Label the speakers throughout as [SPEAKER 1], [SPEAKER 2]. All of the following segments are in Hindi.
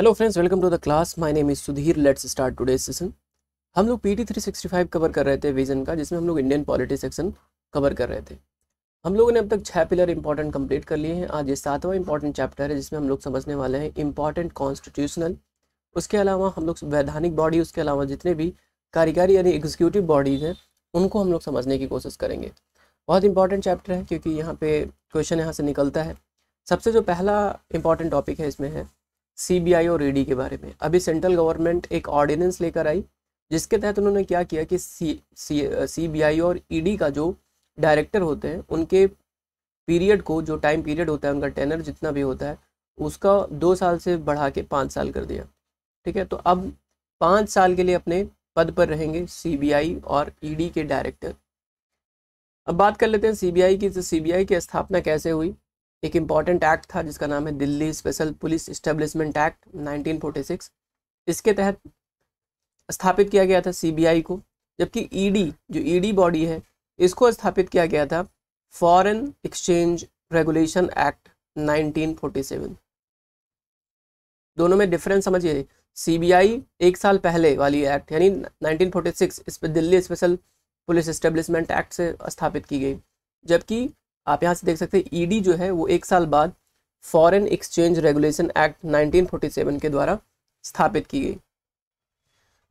[SPEAKER 1] hello friends welcome to the class my name is Sudhir let's start today session हम लोग पीटी 365 कवर कर रहे थे विजन का जिसमें हम लोग इंडियन पॉलिटी सेक्शन कवर कर रहे थे हम लोगों ने अब तक छह पिलर इंपॉर्टेंट कंप्लीट कर लिए हैं आज ये सातवां इंपॉर्टेंट चैप्टर है जिसमें हम लोग समझने वाले हैं इंपॉर्टेंट कॉन्स्टिट्यूशनल उसके अलावा हम लोग वैधानिक बॉडी उसके अलावा जितने भी कार्यकारी यानी एग्जीक्यूटिव बॉडीज हैं उनको हम लोग समझने की कोशिश करेंगे बहुत इंपॉर्टेंट चैप्टर है क्योंकि यहाँ पे क्वेश्चन यहाँ से निकलता है सबसे जो पहला इंपॉर्टेंट टॉपिक है इसमें है सीबीआई और ईडी e के बारे में अभी सेंट्रल गवर्नमेंट एक ऑर्डिनेंस लेकर आई जिसके तहत उन्होंने क्या किया कि सी सी सी और ईडी e का जो डायरेक्टर होते हैं उनके पीरियड को जो टाइम पीरियड होता है उनका टेनर जितना भी होता है उसका दो साल से बढ़ा के पाँच साल कर दिया ठीक है तो अब पाँच साल के लिए अपने पद पर रहेंगे सीबीआई और ईडी e के डायरेक्टर अब बात कर लेते हैं सीबीआई की तो सीबीआई की स्थापना कैसे हुई एक इम्पॉर्टेंट एक्ट था जिसका नाम है Delhi special police establishment act 1946 इसके तहत स्थापित किया गया था सीबीआई को जबकि ईडी e जो ईडी e बॉडी है इसको स्थापित किया गया था फॉरेन एक्सचेंज रेगुलेशन एक्ट 1947 दोनों में डिफरेंस समझिए सीबीआई एक साल पहले वाली एक्ट यानी 1946 इस पर Delhi special police establishment act से स्थापित की गई जबकि आप यहाँ से देख सकते हैं ईडी e जो है वो एक साल बाद फॉरेन एक्सचेंज रेगुलेशन एक्ट 1947 के द्वारा स्थापित की गई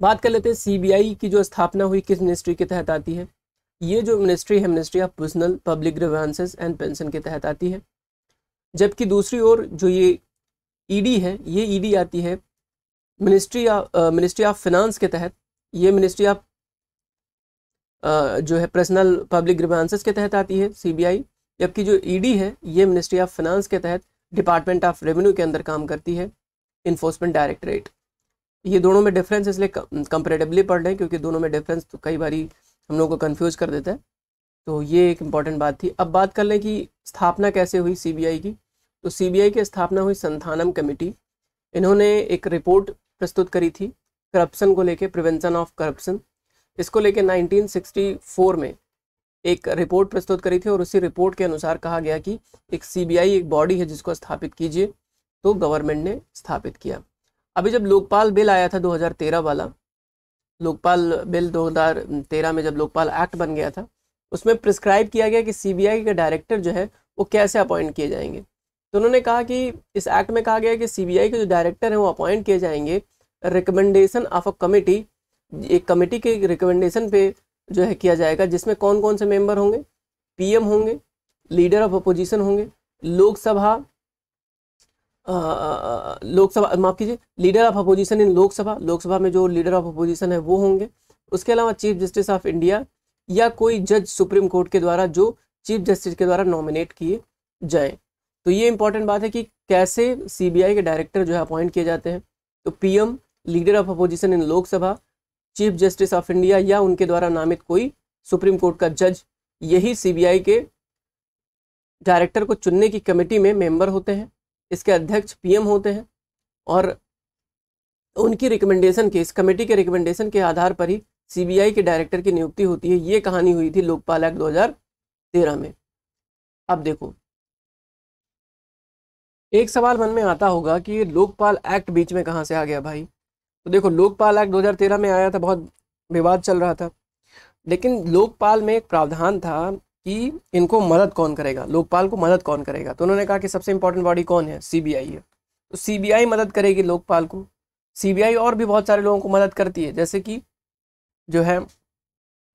[SPEAKER 1] बात कर लेते हैं सीबीआई की जो स्थापना हुई किस मिनिस्ट्री के तहत आती है ये जो मिनिस्ट्री है ministry of personal public grievances and pension के तहत आती है जबकि दूसरी ओर जो ये ईडी e है ये ईडी e आती है मिनिस्ट्री मिनिस्ट्री ऑफ फिनांस के तहत ये मिनिस्ट्री ऑफ जो है पर्सनल पब्लिक ग्रीवेंसेस के तहत आती है सीबीआई जबकि जो ईडी e है ये मिनिस्ट्री ऑफ फाइनेंस के तहत डिपार्टमेंट ऑफ रेवेन्यू के अंदर काम करती है इन्फोर्समेंट डायरेक्टरेट ये दोनों में डिफरेंस इसलिए कंपेरेटिवली पढ़ हैं क्योंकि दोनों में डिफरेंस तो कई बार हम लोग को कन्फ्यूज कर देता है तो ये एक इम्पॉर्टेंट बात थी अब बात कर लें कि स्थापना कैसे हुई सी की तो आई की स्थापना हुई संथानम कमेटी इन्होंने एक रिपोर्ट प्रस्तुत करी थी करप्शन को लेके प्रिवेंशन ऑफ करप्शन इसको लेके 1964 में एक रिपोर्ट प्रस्तुत करी थी और उसी रिपोर्ट के अनुसार कहा गया कि एक सीबीआई एक बॉडी है जिसको स्थापित कीजिए तो गवर्नमेंट ने स्थापित किया अभी जब लोकपाल बिल आया था 2013 वाला लोकपाल बिल 2013 में जब लोकपाल एक्ट बन गया था उसमें प्रिस्क्राइब किया गया कि सीबीआई के डायरेक्टर जो है वो कैसे अपॉइंट किए जाएंगे तो उन्होंने कहा कि इस एक्ट में कहा गया कि सीबीआई के जो डायरेक्टर हैं वो अपॉइंट किए जाएंगे रिकमेंडेशन ऑफ अ कमेटी एक कमेटी के रिकमेंडेशन पे जो है किया जाएगा जिसमें कौन कौन से मेंबर होंगे पीएम होंगे लीडर ऑफ अपोजिशन होंगे लोकसभा लोकसभा माफ कीजिए leader of opposition in Lok Sabha Lok Sabha में जो लीडर ऑफ अपोजिशन है वो होंगे उसके अलावा चीफ जस्टिस ऑफ इंडिया या कोई जज सुप्रीम कोर्ट के द्वारा जो चीफ जस्टिस के द्वारा नॉमिनेट किए जाए तो ये इंपॉर्टेंट बात है कि कैसे सीबीआई के डायरेक्टर जो है अपॉइंट किए जाते हैं तो PM leader of opposition in Lok Sabha chief justice of India या उनके द्वारा नामित कोई सुप्रीम कोर्ट का जज यही सीबीआई के डायरेक्टर को चुनने की कमेटी में मेंबर होते हैं इसके अध्यक्ष पीएम होते हैं और उनकी रिकमेंडेशन के इस कमेटी के रिकमेंडेशन के आधार पर ही सीबीआई के डायरेक्टर की नियुक्ति होती है ये कहानी हुई थी लोकपाल एक्ट दो में अब देखो एक सवाल मन में आता होगा कि लोकपाल एक्ट बीच में कहाँ से आ गया भाई तो देखो लोकपाल एक्ट 2013 में आया था बहुत विवाद चल रहा था लेकिन लोकपाल में एक प्रावधान था कि इनको मदद कौन करेगा लोकपाल को मदद कौन करेगा तो उन्होंने कहा कि सबसे इंपॉर्टेंट बॉडी कौन है सीबीआई है तो सीबीआई मदद करेगी लोकपाल को सीबीआई और भी बहुत सारे लोगों को मदद करती है जैसे कि जो है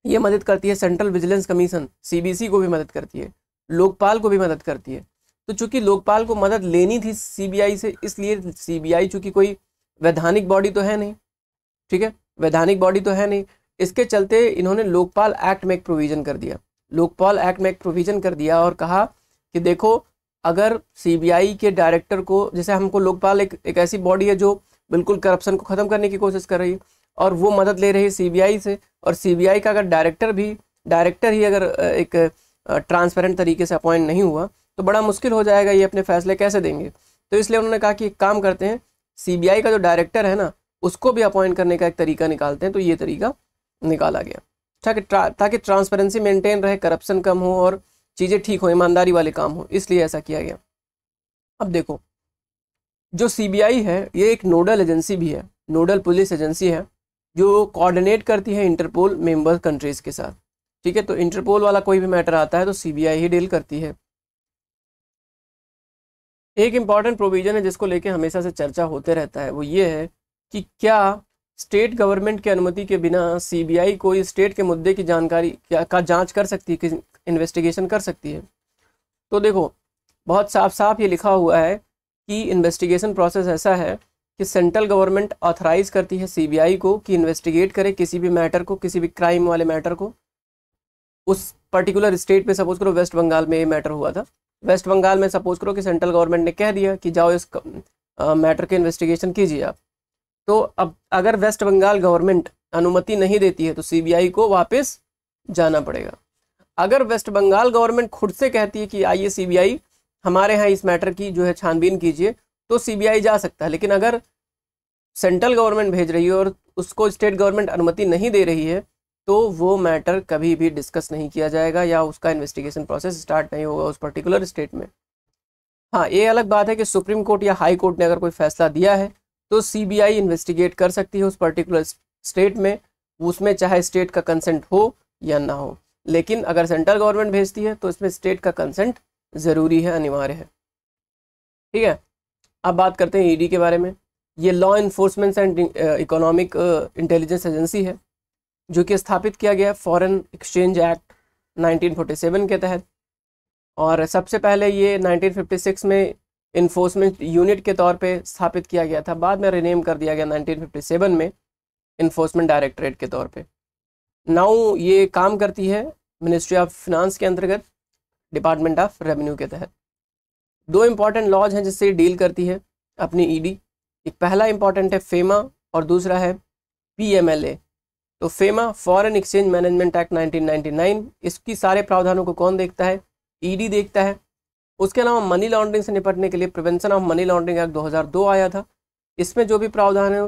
[SPEAKER 1] ये मदद करती है सेंट्रल विजिलेंस कमीशन सीबीसी को भी मदद करती है लोकपाल को भी मदद करती है तो चूंकि लोकपाल को मदद लेनी थी सीबीआई से इसलिए सीबीआई चूंकि कोई वैधानिक बॉडी तो है नहीं ठीक है वैधानिक बॉडी तो है नहीं इसके चलते इन्होंने लोकपाल एक्ट में एक प्रोविज़न कर दिया लोकपाल एक्ट में एक प्रोविज़न कर दिया और कहा कि देखो अगर सीबीआई के डायरेक्टर को जैसे हमको लोकपाल एक एक ऐसी बॉडी है जो बिल्कुल करप्शन को ख़त्म करने की कोशिश कर रही है और वो मदद ले रही है सीबीआई से और सीबीआई का अगर डायरेक्टर भी डायरेक्टर ही अगर एक ट्रांसपेरेंट तरीके से अपॉइंट नहीं हुआ तो बड़ा मुश्किल हो जाएगा ये अपने फैसले कैसे देंगे तो इसलिए उन्होंने कहा कि एक काम करते हैं सीबीआई का जो डायरेक्टर है ना उसको भी अपॉइंट करने का एक तरीका निकालते हैं तो ये तरीका निकाला गया ताकि ताकि ट्रांसपेरेंसी मेंटेन रहे करप्शन कम हो और चीज़ें ठीक हो ईमानदारी वाले काम हो इसलिए ऐसा किया गया अब देखो जो सीबीआई है ये एक नोडल एजेंसी भी है नोडल पुलिस एजेंसी है जो कोऑर्डिनेट करती है इंटरपोल मेंबर कंट्रीज़ के साथ ठीक है तो इंटरपोल वाला कोई भी मैटर आता है तो सीबीआई ही डील करती है एक इम्पॉर्टेंट प्रोविज़न है जिसको लेके हमेशा से चर्चा होते रहता है वो ये है कि क्या स्टेट गवर्नमेंट की अनुमति के बिना सीबीआई कोई स्टेट के मुद्दे की जानकारी का जांच कर सकती है इन्वेस्टिगेशन कर सकती है तो देखो बहुत साफ साफ ये लिखा हुआ है कि इन्वेस्टिगेशन प्रोसेस ऐसा है कि सेंट्रल गवर्नमेंट ऑथराइज करती है सी को कि इन्वेस्टिगेट करे किसी भी मैटर को किसी भी क्राइम वाले मैटर को उस पर्टिकुलर स्टेट में सपोज करो वेस्ट बंगाल में ये मैटर हुआ था वेस्ट बंगाल में सपोज करो कि सेंट्रल गवर्नमेंट ने कह दिया कि जाओ इस मैटर की इन्वेस्टिगेशन कीजिए आप तो अब अगर वेस्ट बंगाल गवर्नमेंट अनुमति नहीं देती है तो सीबीआई को वापस जाना पड़ेगा अगर वेस्ट बंगाल गवर्नमेंट खुद से कहती है कि आइए सीबीआई हमारे यहाँ इस मैटर की जो है छानबीन कीजिए तो सीबीआई जा सकता है लेकिन अगर सेंट्रल गवर्नमेंट भेज रही है और उसको स्टेट गवर्नमेंट अनुमति नहीं दे रही है तो वो मैटर कभी भी डिस्कस नहीं किया जाएगा या उसका इन्वेस्टिगेशन प्रोसेस स्टार्ट नहीं होगा उस पर्टिकुलर स्टेट में हाँ ये अलग बात है कि सुप्रीम कोर्ट या हाई कोर्ट ने अगर कोई फैसला दिया है तो सीबीआई इन्वेस्टिगेट कर सकती है उस पर्टिकुलर स्टेट में उसमें चाहे स्टेट का कंसेंट हो या ना हो लेकिन अगर सेंट्रल गवर्नमेंट भेजती है तो इसमें स्टेट का कंसेंट ज़रूरी है अनिवार्य है ठीक है अब बात करते हैं ईडी e के बारे में ये law enforcement and economic intelligence agency है जो कि स्थापित किया गया फॉरेन एक्सचेंज एक्ट 1947 के तहत और सबसे पहले ये 1956 में इन्फोर्समेंट यूनिट के तौर पे स्थापित किया गया था बाद में रिनेम कर दिया गया 1957 में इन्फोर्समेंट डायरेक्टरेट के तौर पे नाउ ये काम करती है मिनिस्ट्री ऑफ फिनांस के अंतर्गत डिपार्टमेंट ऑफ रेवेन्यू के तहत दो इम्पॉर्टेंट लॉज हैं जिससे डील करती है अपनी ईडी e एक पहला इम्पॉर्टेंट है फेमा और दूसरा है पीएमएलए तो FEMA foreign exchange management act 1999 इसकी सारे प्रावधानों को कौन देखता है ईडी e देखता है उसके अलावा मनी लॉन्ड्रिंग से निपटने के लिए prevention of money laundering act 2002 आया था इसमें जो भी प्रावधान है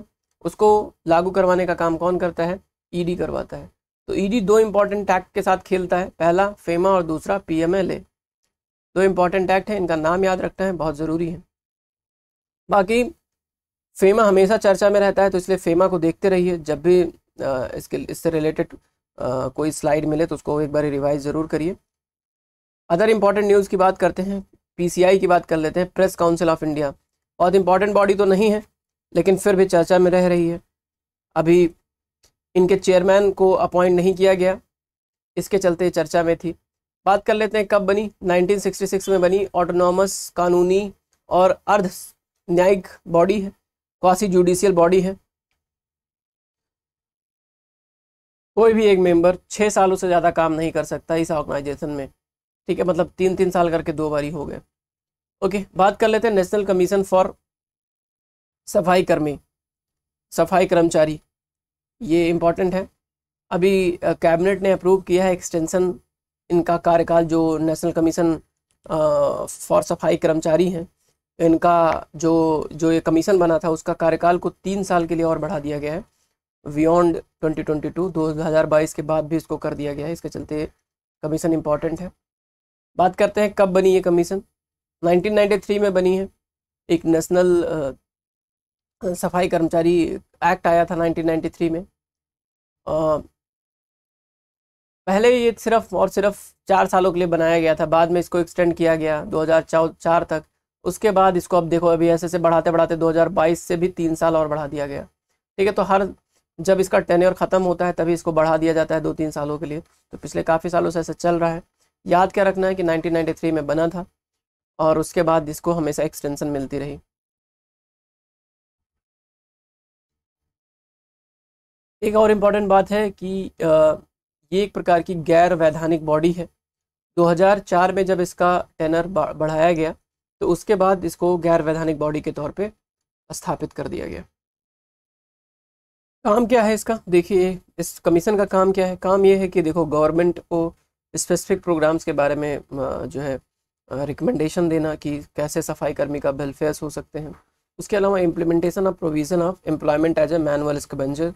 [SPEAKER 1] उसको लागू करवाने का काम कौन करता है ईडी e करवाता है तो ईडी e दो इंपॉर्टेंट एक्ट के साथ खेलता है पहला फेमा और दूसरा पी दो इम्पॉर्टेंट एक्ट है इनका नाम याद रखना है बहुत ज़रूरी है बाकी फेमा हमेशा चर्चा में रहता है तो इसलिए फेमा को देखते रहिए जब भी इसके इससे रिलेटेड कोई स्लाइड मिले तो उसको एक बार रिवाइज ज़रूर करिए अदर इम्पॉर्टेंट न्यूज़ की बात करते हैं पीसीआई की बात कर लेते हैं प्रेस काउंसिल ऑफ इंडिया बहुत इंपॉर्टेंट बॉडी तो नहीं है लेकिन फिर भी चर्चा में रह रही है अभी इनके चेयरमैन को अपॉइंट नहीं किया गया इसके चलते चर्चा में थी बात कर लेते हैं कब बनी 1966 में बनी ऑटोनॉमस कानूनी और अर्ध न्यायिक बॉडी है क्वासी जुडिशियल बॉडी है कोई भी एक मेंबर छः सालों से ज़्यादा काम नहीं कर सकता इस ऑर्गेनाइजेशन में ठीक है मतलब तीन तीन साल करके दो बारी हो गए ओके बात कर लेते हैं नेशनल कमीशन फॉर सफाई कर्मी सफाई कर्मचारी ये इम्पॉर्टेंट है अभी कैबिनेट ने अप्रूव किया है एक्सटेंसन इनका कार्यकाल जो नेशनल कमीशन फॉर सफाई कर्मचारी हैं इनका जो जो ये कमीशन बना था उसका कार्यकाल को तीन साल के लिए और बढ़ा दिया गया है बियॉन्ड 2022 2022 के बाद भी इसको कर दिया गया है इसके चलते कमीशन इम्पॉर्टेंट है बात करते हैं कब बनी ये कमीशन 1993 में बनी है एक नेशनल सफाई कर्मचारी एक्ट आया था 1993 में आ, पहले ये सिर्फ और सिर्फ चार सालों के लिए बनाया गया था बाद में इसको एक्सटेंड किया गया दो चार तक उसके बाद इसको अब देखो अभी ऐसे से बढ़ाते बढ़ाते 2022 से भी तीन साल और बढ़ा दिया गया ठीक है तो हर जब इसका टेन्योर ख़त्म होता है तभी इसको बढ़ा दिया जाता है दो तीन सालों के लिए तो पिछले काफ़ी सालों से ऐसा चल रहा है याद क्या रखना है कि 1993 में बना था और उसके बाद इसको हमेशा एक्सटेंशन मिलती रही एक और इम्पॉर्टेंट बात है कि ये एक प्रकार की गैर वैधानिक बॉडी है 2004 में जब इसका टेनर बढ़ाया गया तो उसके बाद इसको गैर वैधानिक बॉडी के तौर पे स्थापित कर दिया गया काम क्या है इसका देखिए इस कमीशन का काम क्या है काम ये है कि देखो गवर्नमेंट को स्पेसिफिक प्रोग्राम्स के बारे में जो है रिकमेंडेशन देना कि कैसे सफाई कर्मी का वेलफेयर्स हो सकते हैं उसके अलावा implementation of provision of employment as a manual scavenger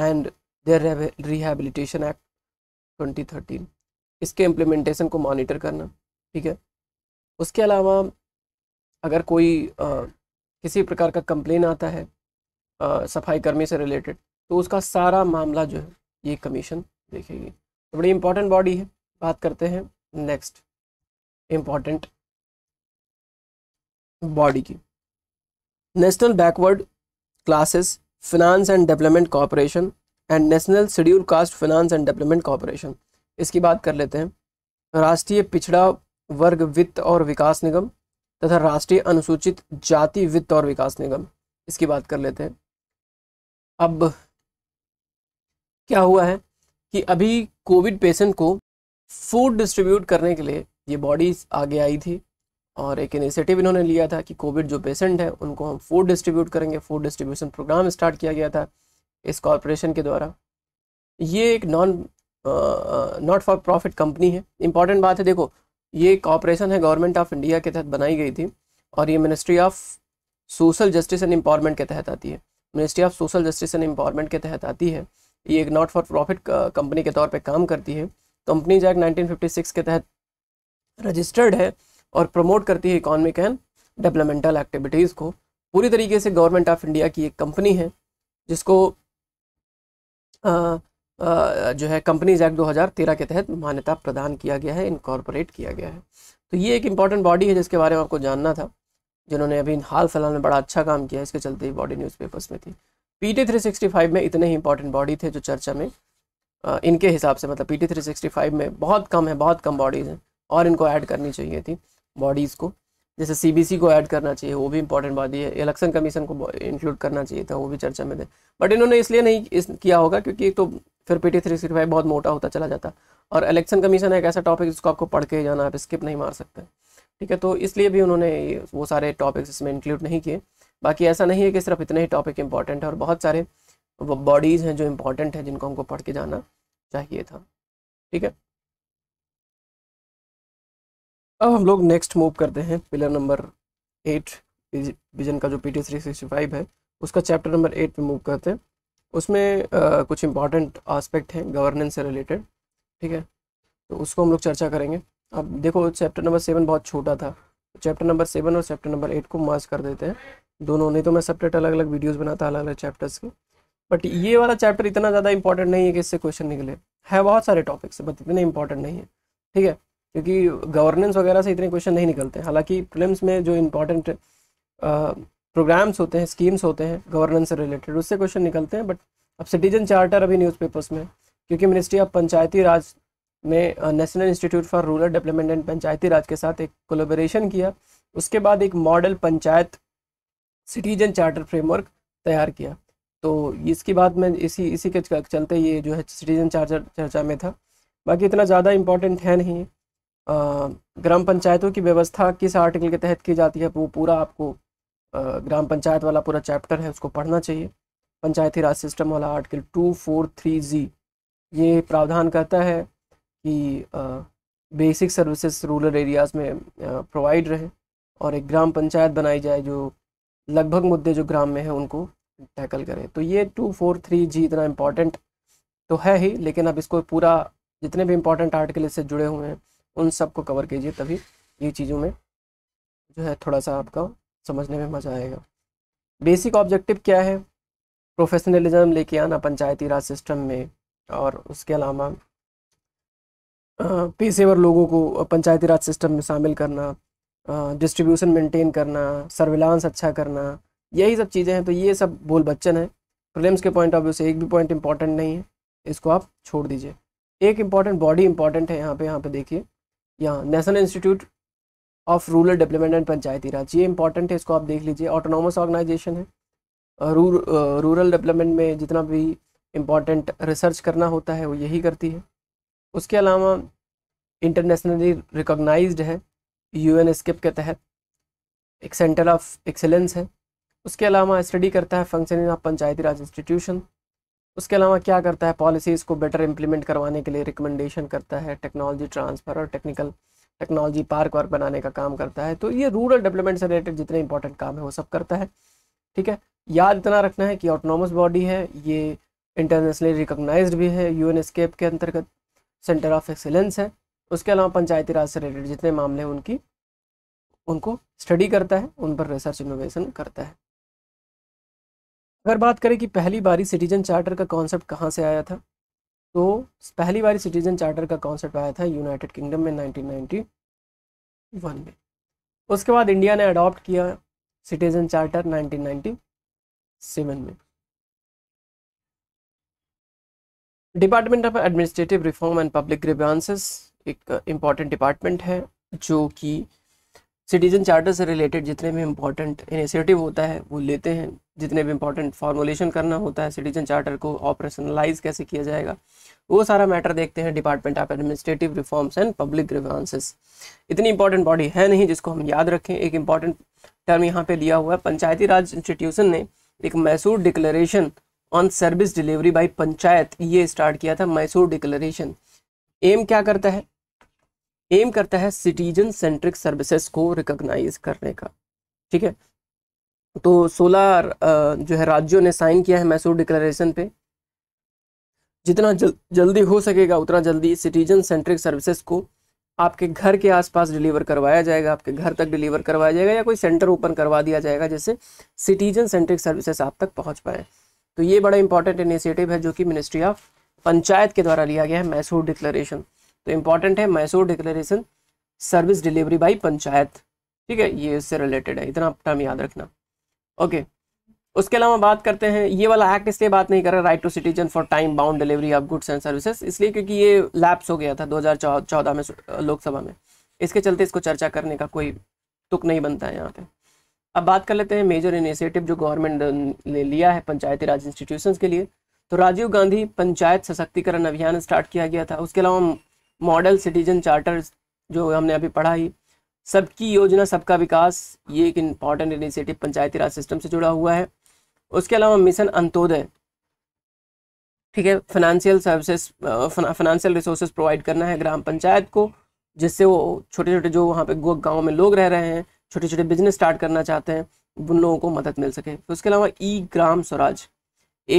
[SPEAKER 1] and their rehabilitation act twenty इसके इम्प्लीमेंटेशन को मॉनिटर करना ठीक है उसके अलावा अगर कोई आ, किसी प्रकार का कंप्लेन आता है आ, सफाई कर्मी से रिलेटेड तो उसका सारा मामला जो है ये कमीशन देखेगी तो बड़ी इंपॉर्टेंट बॉडी है बात करते हैं नेक्स्ट इंपॉर्टेंट बॉडी की national backward classes finance and development corporation and national scheduled caste finance and development corporation इसकी बात कर लेते हैं राष्ट्रीय पिछड़ा वर्ग वित्त और विकास निगम तथा राष्ट्रीय अनुसूचित जाति वित्त और विकास निगम इसकी बात कर लेते हैं अब क्या हुआ है कि अभी कोविड पेशेंट को फूड डिस्ट्रीब्यूट करने के लिए ये बॉडीज आगे आई थी और एक इनिशिएटिव इन्होंने लिया था कि कोविड जो पेशेंट है उनको हम फूड डिस्ट्रीब्यूट करेंगे फूड डिस्ट्रीब्यूशन प्रोग्राम स्टार्ट किया गया था इस कॉरपोरेशन के द्वारा ये एक non not for profit company है इंपॉर्टेंट बात है देखो ये कॉरपोरेशन है गवर्नमेंट ऑफ इंडिया के तहत बनाई गई थी और ये ministry of social justice and empowerment के तहत आती है ministry of social justice and empowerment के तहत आती है ये एक नॉट फॉर प्रॉफिट कंपनी के तौर पे काम करती है कंपनीज एक्ट 1956 के तहत रजिस्टर्ड है और प्रमोट करती है इकोनॉमिक एंड डेवलपमेंटल एक्टिविटीज़ को पूरी तरीके से गवर्नमेंट ऑफ इंडिया की एक कंपनी है जिसको आ, uh, आ, uh, जो है कंपनीज एक्ट 2013 के तहत मान्यता प्रदान किया गया है इनकॉर्पोरेट किया गया है तो ये एक इम्पॉर्टेंट बॉडी है जिसके बारे में आपको जानना था जिन्होंने अभी हाल फिलहाल में बड़ा अच्छा काम किया इसके चलते बॉडी न्यूज़पेपर्स में थी पीटी थ्री सिक्सटी फाइव में इतने ही इंपॉर्टेंट बॉडी थे जो चर्चा में आ, इनके हिसाब से मतलब पीटी थ्री सिक्सटी फाइव में बहुत कम है बहुत कम बॉडीज़ हैं और इनको ऐड करनी चाहिए थी बॉडीज़ को जैसे सीबीसी को ऐड करना चाहिए वो भी इंपॉर्टेंट बॉडी है इलेक्शन कमीशन को इंक्लूड करना चाहिए था वो भी चर्चा में थे बट इन्होंने इसलिए नहीं इस किया होगा क्योंकि एक तो फिर P T three sixty five बहुत मोटा होता चला जाता और इलेक्शन कमीशन एक ऐसा टॉपिक जिसको आपको पढ़ के जाना आप स्किप नहीं मार सकते ठीक है तो इसलिए भी उन्होंने वो सारे टॉपिक्स इसमें इंक्लूड नहीं किए बाकी ऐसा नहीं है कि सिर्फ इतने ही टॉपिक इंपॉर्टेंट है और बहुत सारे वो बॉडीज़ हैं जो इंपॉर्टेंट है जिनको हमको पढ़ के जाना चाहिए था ठीक है अब हम लोग नेक्स्ट मूव करते हैं पिलर नंबर एट विजन का जो P T three sixty five है उसका चैप्टर नंबर एट पे मूव करते हैं उसमें आ, कुछ इंपॉर्टेंट आस्पेक्ट हैं गवर्नेंस से रिलेटेड ठीक है तो उसको हम लोग चर्चा करेंगे अब देखो चैप्टर नंबर सेवन बहुत छोटा था चैप्टर नंबर सेवन और चैप्टर नंबर एट को मार्च कर देते हैं दोनों नहीं तो मैं सेपरेट अलग अलग वीडियोज़ बनाता अलग अलग चैप्टर्स के बट ये वाला चैप्टर इतना ज़्यादा इंपॉर्टेंट नहीं है कि इससे क्वेश्चन निकले है बहुत सारे टॉपिक्स बट इतने इंपॉर्टेंट नहीं है ठीक है क्योंकि गवर्नेंस वगैरह से इतने क्वेश्चन नहीं निकलते हालांकि प्रिलिम्स में जो इंपॉर्टेंट प्रोग्राम्स होते हैं स्कीम्स होते हैं गवर्नेंस से रिलेटेड उससे क्वेश्चन निकलते हैं बट अब सिटीजन चार्टर अभी न्यूज़पेपर्स में क्योंकि मिनिस्ट्री ऑफ पंचायती राज ने national institute for rural development and Panchayati Raj के साथ एक कोलोबरेशन किया उसके बाद एक model panchayat citizen charter framework तैयार किया तो इसके बाद मैं इसी इसी के चलते ये जो है सिटीजन चार्टर चर्चा में था बाकी इतना ज़्यादा इम्पोर्टेंट है नहीं ग्राम पंचायतों की व्यवस्था किस आर्टिकल के तहत की जाती है वो पूरा आपको ग्राम पंचायत वाला पूरा चैप्टर है उसको पढ़ना चाहिए पंचायती राज सिस्टम वाला article two four three G ये प्रावधान करता है कि बेसिक सर्विसेज रूरल एरियाज़ में प्रोवाइड रहे और एक ग्राम पंचायत बनाई जाए जो लगभग मुद्दे जो ग्राम में है उनको टैकल करें तो ये टू फोर थ्री जी इतना इम्पॉर्टेंट तो है ही लेकिन अब इसको पूरा जितने भी इम्पोर्टेंट आर्टिकल इससे जुड़े हुए हैं उन सबको कवर कीजिए तभी ये चीज़ों में जो है थोड़ा सा आपका समझने में मज़ा आएगा बेसिक ऑब्जेक्टिव क्या है प्रोफेशनलिज्म लेके आना पंचायती राज सिस्टम में और उसके अलावा पेशेवर लोगों को पंचायती राज सिस्टम में शामिल करना डिस्ट्रीब्यूशन मेंटेन करना सर्विलांस अच्छा करना यही सब चीज़ें हैं तो ये सब बोल बच्चन है प्रिलिम्स के पॉइंट ऑफ व्यू से एक भी पॉइंट इंपॉर्टेंट नहीं है इसको आप छोड़ दीजिए एक इम्पॉर्टेंट बॉडी इंपॉर्टेंट है यहाँ पे यहाँ पे देखिए यहाँ national institute of rural development and Panchayati Raj ये इंपॉर्टेंट है इसको आप देख लीजिए ऑटोनॉमस ऑर्गेनाइजेशन है रूरल डेवलपमेंट में जितना भी इम्पॉर्टेंट रिसर्च करना होता है वो यही करती है उसके अलावा इंटरनेशनली रिकोगनाइज है यू एन स्किप के तहत एक सेंटर ऑफ एक्सेलेंस है उसके अलावा स्टडी करता है functioning of Panchayati Raj institution उसके अलावा क्या करता है पॉलिसीज़ को बेटर इम्प्लीमेंट करवाने के लिए रिकमेंडेशन करता है टेक्नोलॉजी ट्रांसफ़र और टेक्निकल टेक्नोलॉजी पार्क वर्क बनाने का काम करता है तो ये रूरल डेवलपमेंट से रिलेटेड जितने इंपॉर्टेंट काम है वो सब करता है ठीक है याद इतना रखना है कि ऑटोनॉमस बॉडी है ये इंटरनेशनली रिकॉग्नाइज्ड भी है यूएनएसकेप के अंतर्गत सेंटर ऑफ एक्सीलेंस है उसके अलावा पंचायती राज से रिलेटेड जितने मामले हैं उनकी उनको स्टडी करता है उन पर रिसर्च इनोवेशन करता है अगर बात करें कि पहली बारी सिटीजन चार्टर का कॉन्सेप्ट कहाँ से आया था तो पहली बारी सिटीजन चार्टर का कॉन्सेप्ट आया था यूनाइटेड किंगडम में 1991 में उसके बाद इंडिया ने अडॉप्ट किया सिटीजन चार्टर 1997 में department of administrative reform and public grievances एक इम्पॉर्टेंट डिपार्टमेंट है जो कि सिटीजन चार्टर से रिलेटेड जितने भी इम्पोर्टेंट इनिशिएटिव होता है वो लेते हैं जितने भी इम्पोर्टेंट फॉर्मुलेशन करना होता है सिटीजन चार्टर को ऑपरेशनलाइज कैसे किया जाएगा वो सारा मैटर देखते हैं department of administrative reforms and public reforms इतनी इंपॉर्टेंट बॉडी है नहीं जिसको हम याद रखें एक इम्पॉर्टेंट टर्म यहाँ पर लिया हुआ है पंचायती राज इंस्टीट्यूशन ने एक Mysore declaration on service delivery by panchayat ये स्टार्ट किया था मैसूर डिक्लेरेशन एम क्या करता है एम करता है सिटीजन सेंट्रिक सर्विसेज को रिकॉग्नाइज करने का ठीक है तो 16 जो है राज्यों ने साइन किया है मैसूर डिक्लेरेशन पे जितना जल, जल्दी हो सकेगा उतना जल्दी सिटीजन सेंट्रिक सर्विसेज को आपके घर के आसपास डिलीवर करवाया जाएगा आपके घर तक डिलीवर करवाया जाएगा या कोई सेंटर ओपन करवा दिया जाएगा जिससे सिटीजन सेंट्रिक सर्विसेज आप तक पहुंच पाए तो ये बड़ा इंपॉर्टेंट इनिशिएटिव है जो कि मिनिस्ट्री ऑफ पंचायत के द्वारा लिया गया है मैसूर डिक्लेरेशन तो इम्पॉर्टेंट है Mysore declaration service delivery by panchayat ठीक है ये इससे रिलेटेड है इतना टर्म याद रखना ओके उसके अलावा बात करते हैं ये वाला एक्ट इसलिए बात नहीं कर रहा right to citizen for time bound delivery of goods and services इसलिए क्योंकि ये लैप्स हो गया था 2014 में लोकसभा में इसके चलते इसको चर्चा करने का कोई तुक नहीं बनता है यहाँ पे अब बात कर लेते हैं मेजर इनिशिएटिव जो गवर्नमेंट ने लिया है पंचायती राज इंस्टीट्यूशन के लिए तो राजीव गांधी पंचायत सशक्तिकरण अभियान स्टार्ट किया गया था उसके अलावा मॉडल सिटीजन चार्टर जो हमने अभी पढ़ा ही सबकी योजना सबका विकास ये एक important initiative Panchayati Raj system से जुड़ा हुआ है उसके अलावा मिशन अंत्योदय ठीक है financial services financial resources provide करना है ग्राम पंचायत को जिससे वो छोटे छोटे जो वहाँ पे गाँव में लोग रह रहे हैं छोटे छोटे बिजनेस स्टार्ट करना चाहते हैं उन लोगों को मदद मिल सके तो उसके अलावा ई ग्राम स्वराज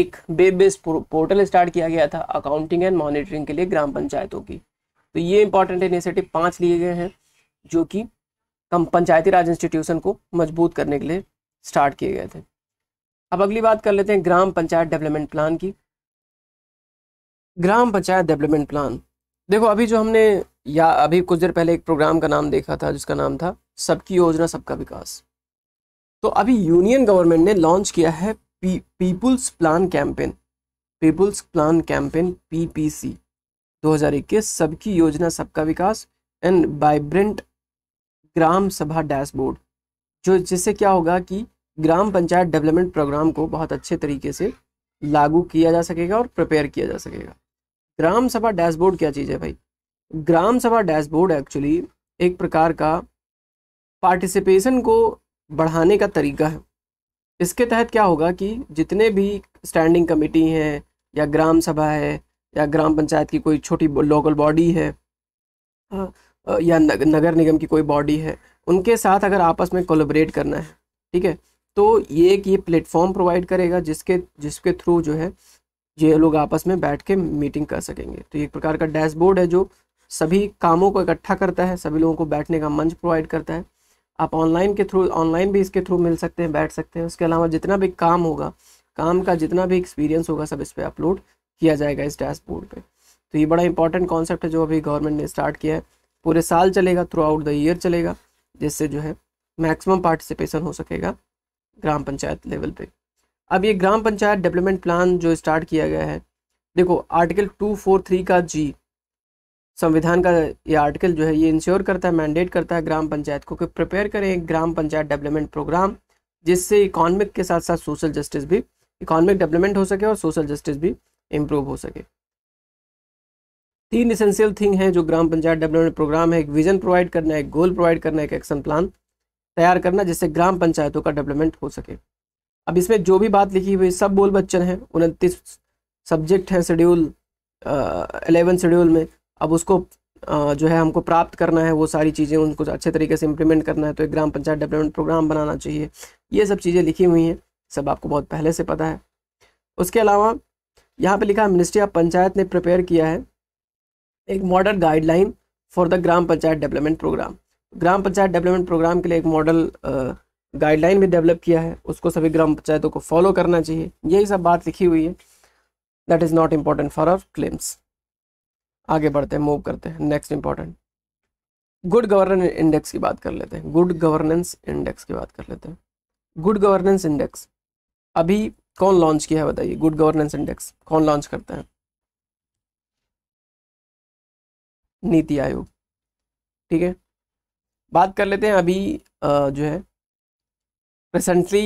[SPEAKER 1] एक वेब बेस्ड पोर्टल स्टार्ट किया गया था अकाउंटिंग एंड मॉनिटरिंग के लिए ग्राम पंचायतों की तो ये इंपॉर्टेंट इनिशिएटिव पाँच लिए गए हैं जो कि कम पंचायती राज इंस्टीट्यूशन को मजबूत करने के लिए स्टार्ट किए गए थे अब अगली बात कर लेते हैं ग्राम पंचायत डेवलपमेंट प्लान की ग्राम पंचायत डेवलपमेंट प्लान देखो अभी जो हमने या अभी कुछ देर पहले एक प्रोग्राम का नाम देखा था जिसका नाम था सबकी योजना सबका विकास तो अभी यूनियन गवर्नमेंट ने लॉन्च किया है P, people's plan campaign people's plan campaign PPC 2021 सबकी योजना सबका विकास एंड वाइब्रेंट ग्राम सभा डैशबोर्ड जो जिससे क्या होगा कि ग्राम पंचायत डेवलपमेंट प्रोग्राम को बहुत अच्छे तरीके से लागू किया जा सकेगा और प्रिपेयर किया जा सकेगा ग्राम सभा डैशबोर्ड क्या चीज़ है भाई ग्राम सभा डैशबोर्ड एक्चुअली एक प्रकार का पार्टिसिपेशन को बढ़ाने का तरीका है इसके तहत क्या होगा कि जितने भी स्टैंडिंग कमेटी हैं या ग्राम सभा है या ग्राम पंचायत की कोई छोटी लोकल बॉडी है या नगर निगम की कोई बॉडी है उनके साथ अगर आपस में कोलोबरेट करना है ठीक है तो ये एक ये प्लेटफॉर्म प्रोवाइड करेगा जिसके जिसके थ्रू जो है ये लोग आपस में बैठ के मीटिंग कर सकेंगे तो एक प्रकार का डैशबोर्ड है जो सभी कामों को इकट्ठा करता है सभी लोगों को बैठने का मंच प्रोवाइड करता है आप ऑनलाइन के थ्रू ऑनलाइन भी इसके थ्रू मिल सकते हैं बैठ सकते हैं उसके अलावा जितना भी काम होगा काम का जितना भी एक्सपीरियंस होगा सब इस पर अपलोड किया जाएगा इस डैशबोर्ड पे तो ये बड़ा इंपॉर्टेंट कॉन्सेप्ट है जो अभी गवर्नमेंट ने स्टार्ट किया है पूरे साल चलेगा थ्रू आउट द ईयर चलेगा जिससे जो है मैक्सिमम पार्टिसिपेशन हो सकेगा ग्राम पंचायत लेवल पे अब ये ग्राम पंचायत डेवलपमेंट प्लान जो स्टार्ट किया गया है देखो आर्टिकल 243 का जी संविधान का ये आर्टिकल जो है ये इंश्योर करता है मैंडेट करता है ग्राम पंचायत को कि प्रिपेयर करें एक ग्राम पंचायत डेवलपमेंट प्रोग्राम जिससे इकोनॉमिक के साथ साथ सोशल जस्टिस भी इकोनॉमिक डेवलपमेंट हो सके और सोशल जस्टिस भी इम्प्रूव हो सके तीन इसेंशियल थिंग है जो ग्राम पंचायत डेवलपमेंट प्रोग्राम है एक विजन प्रोवाइड करना है गोल प्रोवाइड करना है एक एक्शन प्लान तैयार करना जिससे ग्राम पंचायतों का डेवलपमेंट हो सके अब इसमें जो भी बात लिखी हुई सब बोल बच्चन है उनतीस सब्जेक्ट हैं शेड्यूल एलेवन शेड्यूल में अब उसको आ, जो है हमको प्राप्त करना है वो सारी चीज़ें उनको अच्छे तरीके से इम्प्लीमेंट करना है तो एक ग्राम पंचायत डेवलपमेंट प्रोग्राम बनाना चाहिए ये सब चीज़ें लिखी हुई हैं सब आपको बहुत पहले से पता है उसके अलावा यहाँ पे लिखा है मिनिस्ट्री ऑफ पंचायत ने प्रिपेयर किया है एक model guideline for the Gram Panchayat development programme Gram Panchayat development programme के लिए एक मॉडल गाइडलाइन भी डेवलप किया है उसको सभी ग्राम पंचायतों को फॉलो करना चाहिए यही सब बात लिखी हुई है that is not important for our claims आगे बढ़ते हैं मूव करते हैं next important good governance index की बात कर लेते हैं गुड गवर्नेंस इंडेक्स की बात कर लेते हैं गुड गवर्नेंस इंडेक्स अभी कौन लॉन्च किया है बताइए गुड गवर्नेंस इंडेक्स कौन लॉन्च करता है नीति आयोग ठीक है बात कर लेते हैं अभी आ, जो है रिसेंटली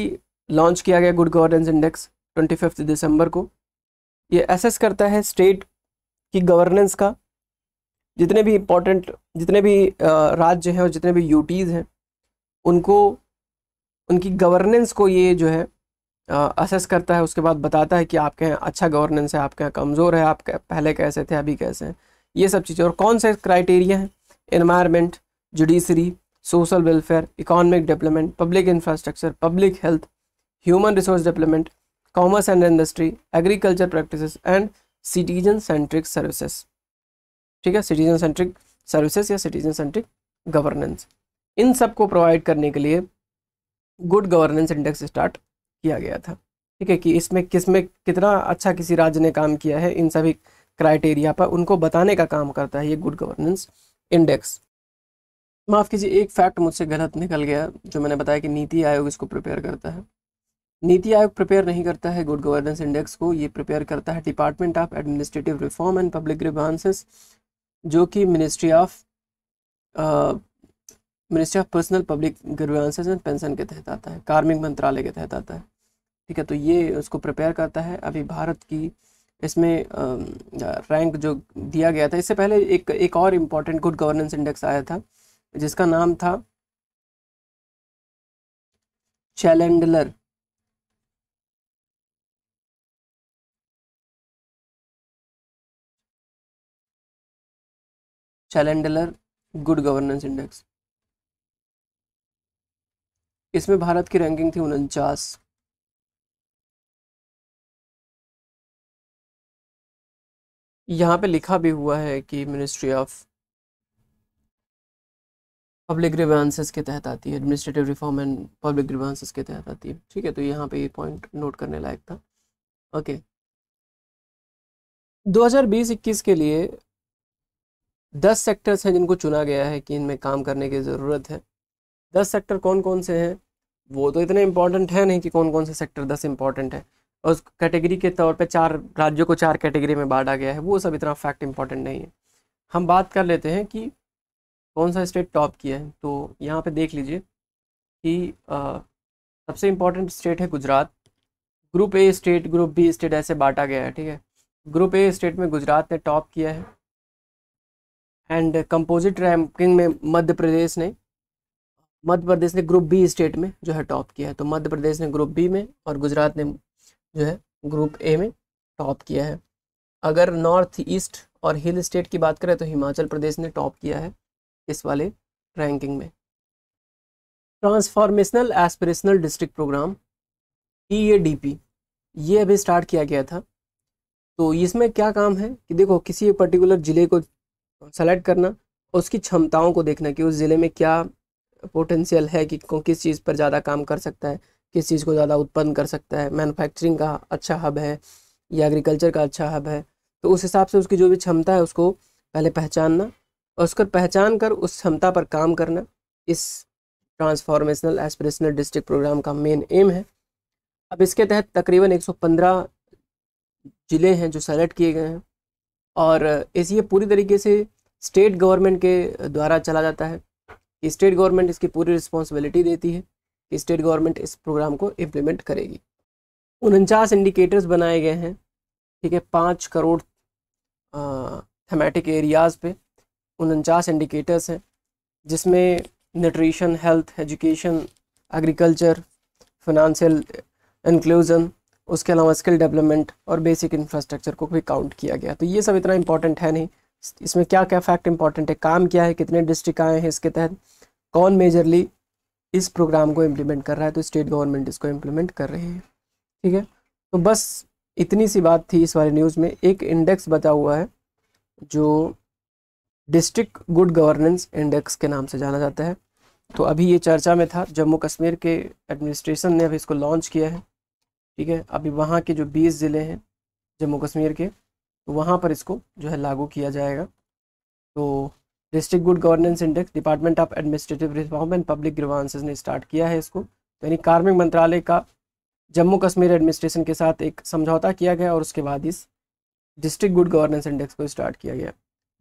[SPEAKER 1] लॉन्च किया गया good governance index twenty fifth दिसंबर को ये एसेस करता है स्टेट की गवर्नेंस का जितने भी इम्पोर्टेंट जितने भी राज्य हैं और जितने भी यूटीज़ हैं उनको उनकी गवर्नेंस को ये जो है असेस करता है उसके बाद बताता है कि आपके यहाँ अच्छा गवर्नेंस है आपके यहाँ कमज़ोर है आप पहले कैसे थे अभी कैसे हैं ये सब चीज़ें और कौन से क्राइटेरिया हैं environment judiciary social welfare economic development public infrastructure public health human resource development commerce and industry agriculture practice and citizen centric services ठीक है सिटीजन सेंट्रिक सर्विसेज या सिटीजन सेंट्रिक गवर्नेंस इन सब को प्रोवाइड करने के लिए गुड गवर्नेंस इंडेक्स स्टार्ट किया गया था ठीक है कि इसमें किस में कितना अच्छा किसी राज्य ने काम किया है इन सभी क्राइटेरिया पर उनको बताने का काम करता है ये गुड गवर्नेंस इंडेक्स माफ़ कीजिए एक फैक्ट मुझसे गलत निकल गया जो मैंने बताया कि नीति आयोग इसको प्रिपेयर करता है नीति आयोग प्रिपेयर नहीं करता है गुड गवर्नेंस इंडेक्स को ये प्रिपेयर करता है department of administrative reform and public grievances जो कि ministry of ministry of personal public grievances and pension के तहत आता है कार्मिक मंत्रालय के तहत आता है ठीक है तो ये उसको प्रिपेयर करता है अभी भारत की इसमें रैंक जो दिया गया था इससे पहले एक एक और इम्पोर्टेंट गुड गवर्नेंस इंडेक्स आया था जिसका नाम था Chandler Chandler good governance index इसमें भारत की रैंकिंग थी उनचास यहाँ पे लिखा भी हुआ है कि मिनिस्ट्री ऑफ पब्लिक ग्रीवांसेस के तहत आती है administrative reform and public grievances के तहत आती है ठीक है तो यहाँ पे ये पॉइंट नोट करने लायक था ओके 2020-21 के लिए 10 सेक्टर्स हैं जिनको चुना गया है कि इनमें काम करने की ज़रूरत है 10 सेक्टर कौन कौन से हैं वो तो इतने इंपॉर्टेंट है नहीं कि कौन कौन से सेक्टर दस इंपॉर्टेंट है और उस कैटेगरी के तौर पे चार राज्यों को चार कैटेगरी में बांटा गया है वो सब इतना फैक्ट इंपॉर्टेंट नहीं है हम बात कर लेते हैं कि कौन सा स्टेट टॉप किया है तो यहाँ पे देख लीजिए कि आ, सबसे इम्पोर्टेंट स्टेट है Gujarat group A state group B state ऐसे बांटा गया है ठीक है ग्रुप ए स्टेट में गुजरात ने टॉप किया है एंड कंपोजिट रैंकिंग में मध्य प्रदेश ने मध्य प्रदेश ने ग्रुप बी स्टेट में जो है टॉप किया है तो मध्य प्रदेश ने ग्रुप बी में और गुजरात ने जो है ग्रुप ए में टॉप किया है अगर नॉर्थ ईस्ट और हिल स्टेट की बात करें तो हिमाचल प्रदेश ने टॉप किया है इस वाले रैंकिंग में transformational aspirational district programme E A D P ये अभी स्टार्ट किया गया था तो इसमें क्या काम है कि देखो किसी पर्टिकुलर ज़िले को सेलेक्ट करना उसकी क्षमताओं को देखना कि उस ज़िले में क्या पोटेंशियल है कि किस चीज़ पर ज़्यादा काम कर सकता है किस चीज़ को ज़्यादा उत्पन्न कर सकता है मैनुफैक्चरिंग का अच्छा हब है या एग्रीकल्चर का अच्छा हब है तो उस हिसाब से उसकी जो भी क्षमता है उसको पहले पहचानना और उसको पहचान कर उस क्षमता पर काम करना इस ट्रांसफॉर्मेशनल एस्परेशनल डिस्ट्रिक्ट प्रोग्राम का मेन एम है अब इसके तहत तकरीबन 115 ज़िले हैं जो सेलेक्ट किए गए हैं और इस ये पूरी तरीके से स्टेट गवर्नमेंट के द्वारा चला जाता है स्टेट गवर्नमेंट इसकी पूरी रिस्पॉन्सिबिलिटी देती है कि स्टेट गवर्नमेंट इस प्रोग्राम को इम्प्लीमेंट करेगी उनचास इंडिकेटर्स बनाए गए हैं ठीक है पाँच करोड़ थेमेटिक एरियाज़ पे उनचास इंडिकेटर्स हैं जिसमें nutrition health education agriculture financial inclusion उसके अलावा स्किल डेवलपमेंट और बेसिक इंफ्रास्ट्रक्चर को भी काउंट किया गया तो ये सब इतना इंपॉर्टेंट है नहीं इसमें क्या क्या फैक्ट इंपॉर्टेंट है काम क्या है कितने डिस्ट्रिक्ट आए हैं इसके तहत कौन मेजरली इस प्रोग्राम को इम्प्लीमेंट कर रहा है तो स्टेट गवर्नमेंट इसको इम्प्लीमेंट कर रही है ठीक है तो बस इतनी सी बात थी इस वाले न्यूज़ में एक इंडेक्स बता हुआ है जो डिस्ट्रिक्ट गुड गवर्नेंस इंडेक्स के नाम से जाना जाता है तो अभी ये चर्चा में था जम्मू कश्मीर के एडमिनिस्ट्रेशन ने अभी इसको लॉन्च किया है ठीक है अभी वहाँ के जो बीस ज़िले हैं जम्मू कश्मीर के तो वहाँ पर इसको जो है लागू किया जाएगा तो district good governance index department of administrative reform and public grievances ने स्टार्ट किया है इसको तो यानी कार्मिक मंत्रालय का जम्मू कश्मीर एडमिनिस्ट्रेशन के साथ एक समझौता किया गया और उसके बाद इस डिस्ट्रिक्ट गुड गवर्नेंस इंडेक्स को स्टार्ट किया गया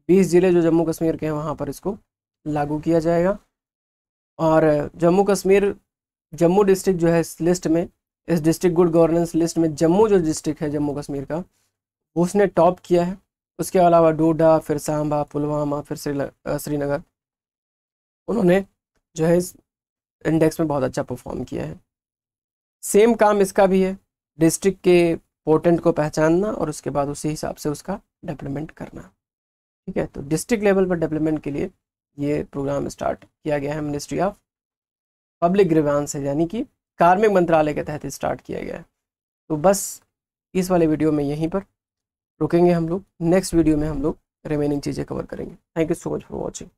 [SPEAKER 1] बीस ज़िले जो जम्मू कश्मीर के हैं वहाँ पर इसको लागू किया जाएगा और जम्मू कश्मीर जम्मू डिस्ट्रिक्ट जो है इस लिस्ट में इस डिस्ट्रिक्ट गुड गवर्नेंस लिस्ट में जम्मू जो डिस्ट्रिक्ट है जम्मू कश्मीर का उसने टॉप किया है उसके अलावा डोडा फिर सांबा पुलवामा फिर श्रीनगर उन्होंने जो है इस इंडेक्स में बहुत अच्छा परफॉर्म किया है सेम काम इसका भी है डिस्ट्रिक्ट के पोर्टेंट को पहचानना और उसके बाद उसी हिसाब से उसका डेवलपमेंट करना ठीक है तो डिस्ट्रिक्ट लेवल पर डेवलपमेंट के लिए ये प्रोग्राम स्टार्ट किया गया है मिनिस्ट्री ऑफ पब्लिक ग्रीवांस है यानी कि कार्मिक मंत्रालय के तहत स्टार्ट किया गया है तो बस इस वाले वीडियो में यहीं पर रुकेंगे हम लोग नेक्स्ट वीडियो में हम लोग रिमेनिंग चीज़ें कवर करेंगे thank you so much for watching